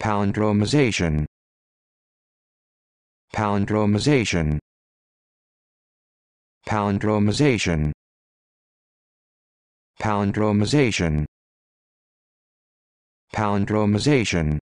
palindromization palindromization palindromization palindromization palindromization